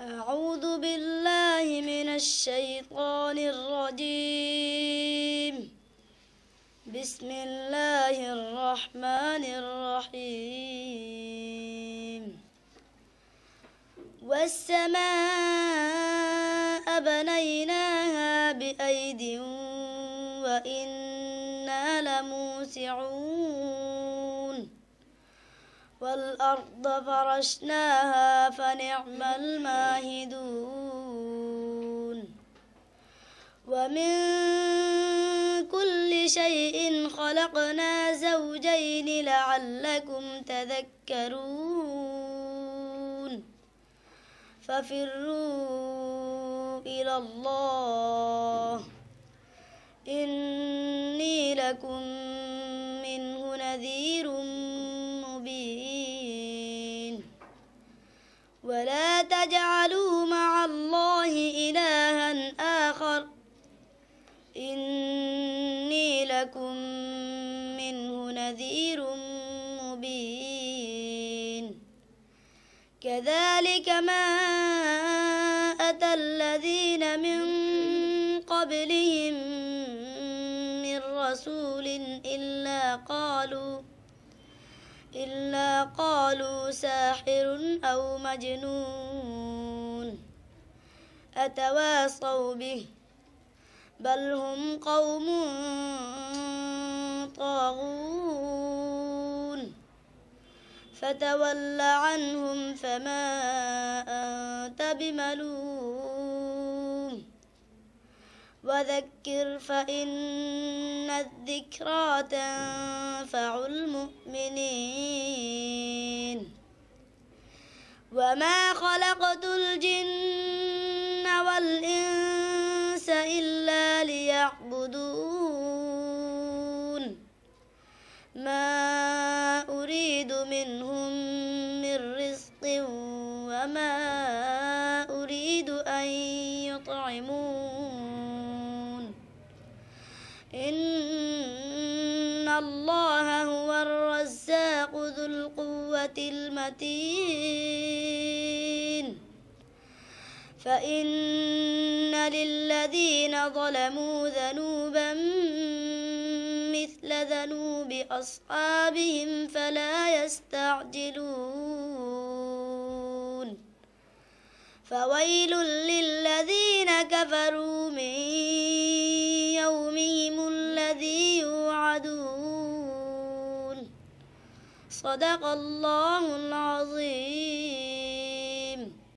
أعوذ بالله من الشيطان الرجيم بسم الله الرحمن الرحيم والسماء بنيناها بأيد وإنا لموسعون والأرض فرشناها فنعم الماهدون ومن كل شيء خلقنا زوجين لعلكم تذكرون ففروا إلى الله إني لكم منه نذير لكم منه نذير مبين كذلك ما أتى الذين من قبلهم من رسول إلا قالوا إلا قالوا ساحر أو مجنون أتواصوا به بل هم قوم طاغون فتول عنهم فما أنت بملوم وذكر فإن الذكرى تنفع المؤمنين وما خلقت الجن والإنس إلا ليعبدون إن الله هو الرزاق ذو القوة المتين فإن للذين ظلموا ذنوبا مثل ذنوب أصحابهم فلا يستعجلون فويل صدق الله العظيم